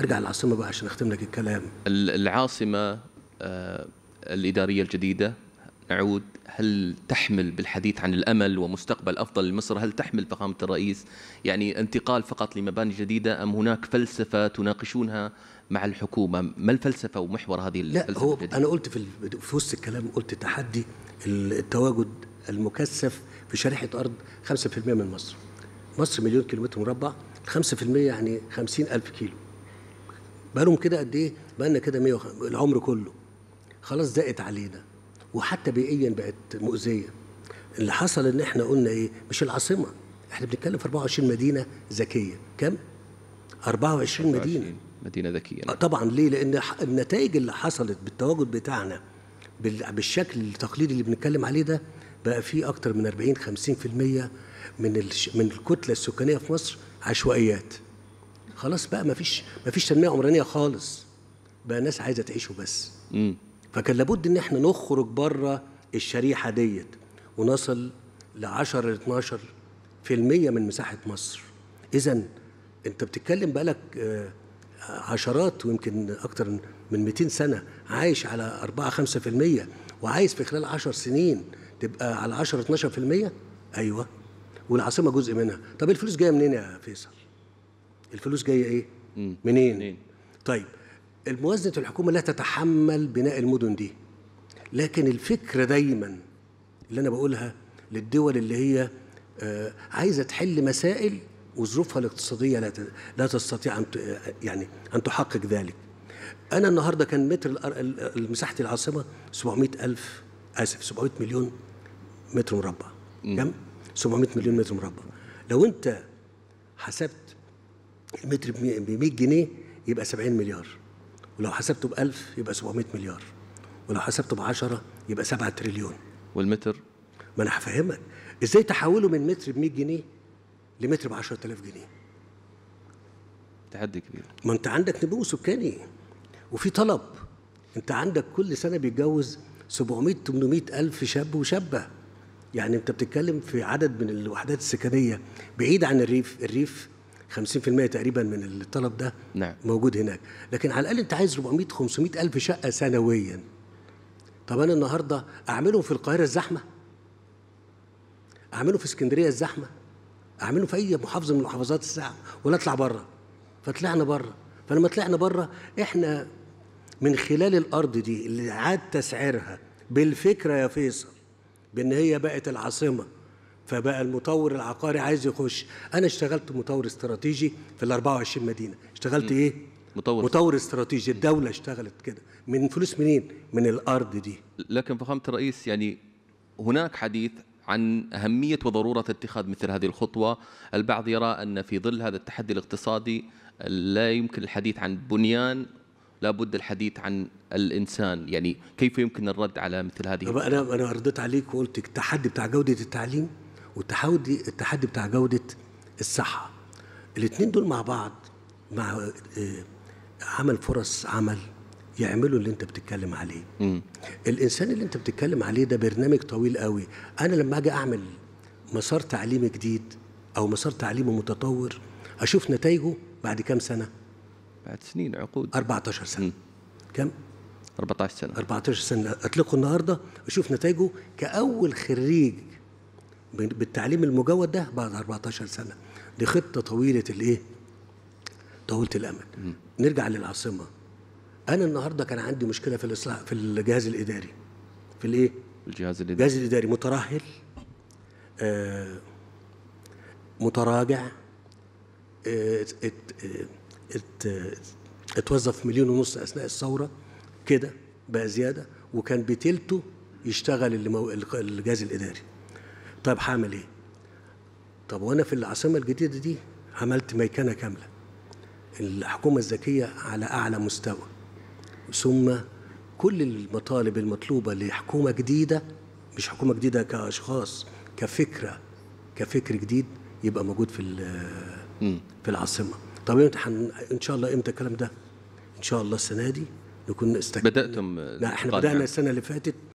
ارجع العاصمه بقى عشان اختم لك الكلام العاصمه آه، الاداريه الجديده نعود هل تحمل بالحديث عن الامل ومستقبل افضل لمصر هل تحمل فخامه الرئيس يعني انتقال فقط لمباني جديده ام هناك فلسفه تناقشونها مع الحكومه ما الفلسفه ومحور هذه الفلسفه لا هو الجديدة؟ انا قلت في في وسط الكلام قلت تحدي التواجد المكثف في شريحه ارض 5% من مصر مصر مليون كيلومتر مربع 5% يعني 50 ألف كيلو بقالهم كده قد ايه بقالنا كده 100 العمر كله خلاص زقت علينا وحتى بيئيا بقت مؤذيه اللي حصل ان احنا قلنا ايه مش العاصمه احنا بنتكلم في 24 مدينه ذكيه كم 24 مدينه مدينه ذكيه آه، طبعا ليه لان النتائج اللي حصلت بالتواجد بتاعنا بالشكل التقليدي اللي بنتكلم عليه ده بقى في اكتر من 40 50% من من الكتله السكانيه في مصر عشوائيات خلاص بقى ما فيش ما فيش تنميه عمرانيه خالص بقى الناس عايزه تعيش وبس فكان لابد ان احنا نخرج بره الشريحه ديت ونصل ل 10 ل 12 في المية من مساحة مصر إذا أنت بتتكلم بقالك آه، عشرات ويمكن أكتر من 200 سنة عايش على 4 5% وعايز في خلال 10 سنين تبقى على 10 12% أيوه والعاصمة جزء منها طب الفلوس جاية منين يا فيصل؟ الفلوس جايه ايه منين؟, منين طيب الموازنه الحكومه لا تتحمل بناء المدن دي لكن الفكره دايما اللي انا بقولها للدول اللي هي آه عايزه تحل مسائل وظروفها الاقتصاديه لا لا تستطيع ان يعني ان تحقق ذلك انا النهارده كان متر مساحه العاصمه 700 الف اسف 700 مليون متر مربع كم 700 مليون متر مربع لو انت حسبت المتر ب 100 جنيه يبقى 70 مليار ولو حسبته ب 1000 يبقى 700 مليار ولو حسبته ب 10 يبقى 7 تريليون والمتر ما انا هفهمك ازاي تحوله من متر ب 100 جنيه لمتر ب 10000 جنيه تحدي كبير ما انت عندك نمو سكاني وفي طلب انت عندك كل سنه بيتجوز 700 800 الف شاب وشابه يعني انت بتتكلم في عدد من الوحدات السكنيه بعيد عن الريف الريف 50% تقريبا من الطلب ده نعم. موجود هناك لكن على الاقل انت عايز 400 500 الف شقه سنويا طب انا النهارده اعمله في القاهره الزحمه اعمله في اسكندريه الزحمه اعمله في اي محافظه من محافظات الزحمه ولا اطلع بره فطلعنا بره فلما طلعنا بره احنا من خلال الارض دي اللي عاد تسعيرها بالفكره يا فيصل بان هي بقت العاصمه فبقى المطور العقاري عايز يخش انا اشتغلت مطور استراتيجي في ال 24 مدينه اشتغلت م. ايه مطور مطور استراتيجي الدوله اشتغلت كده من فلوس منين من الارض دي لكن فخامه الرئيس يعني هناك حديث عن أهمية وضرورة اتخاذ مثل هذه الخطوة البعض يرى أن في ظل هذا التحدي الاقتصادي لا يمكن الحديث عن بنيان لا بد الحديث عن الإنسان يعني كيف يمكن الرد على مثل هذه أنا أنا رديت عليك وقلت التحدي بتاع جودة التعليم والتحدي التحدي بتاع جودة الصحة الاتنين دول مع بعض مع آه، عمل فرص عمل يعملوا اللي انت بتتكلم عليه م. الانسان اللي انت بتتكلم عليه ده برنامج طويل قوي انا لما اجي اعمل مسار تعليمي جديد او مسار تعليمي متطور اشوف نتائجه بعد كام سنه بعد سنين عقود 14 سنه م. كم 14 سنه 14 سنه اطلقه النهارده اشوف نتائجه كاول خريج بالتعليم المجود ده بعد 14 سنه دي خطه طويله الايه طويله الامد نرجع للعاصمه انا النهارده كان عندي مشكله في الاصلاح في الجهاز الاداري في الايه الجهاز الاداري الجهاز الاداري مترهل آه متراجع آه ات ات ات اتوظف مليون ونص اثناء الثوره كده بقى زياده وكان بتلته يشتغل اللي الجهاز الاداري طيب هعمل ايه طب وانا في العاصمه الجديده دي عملت ميكنه كامله الحكومه الذكيه على اعلى مستوى ثم كل المطالب المطلوبه لحكومه جديده مش حكومه جديده كاشخاص كفكره كفكر جديد يبقى موجود في في العاصمه طب ان شاء الله امتى الكلام ده ان شاء الله السنه دي نكون استكملنا بداتم لا احنا بدانا السنه اللي فاتت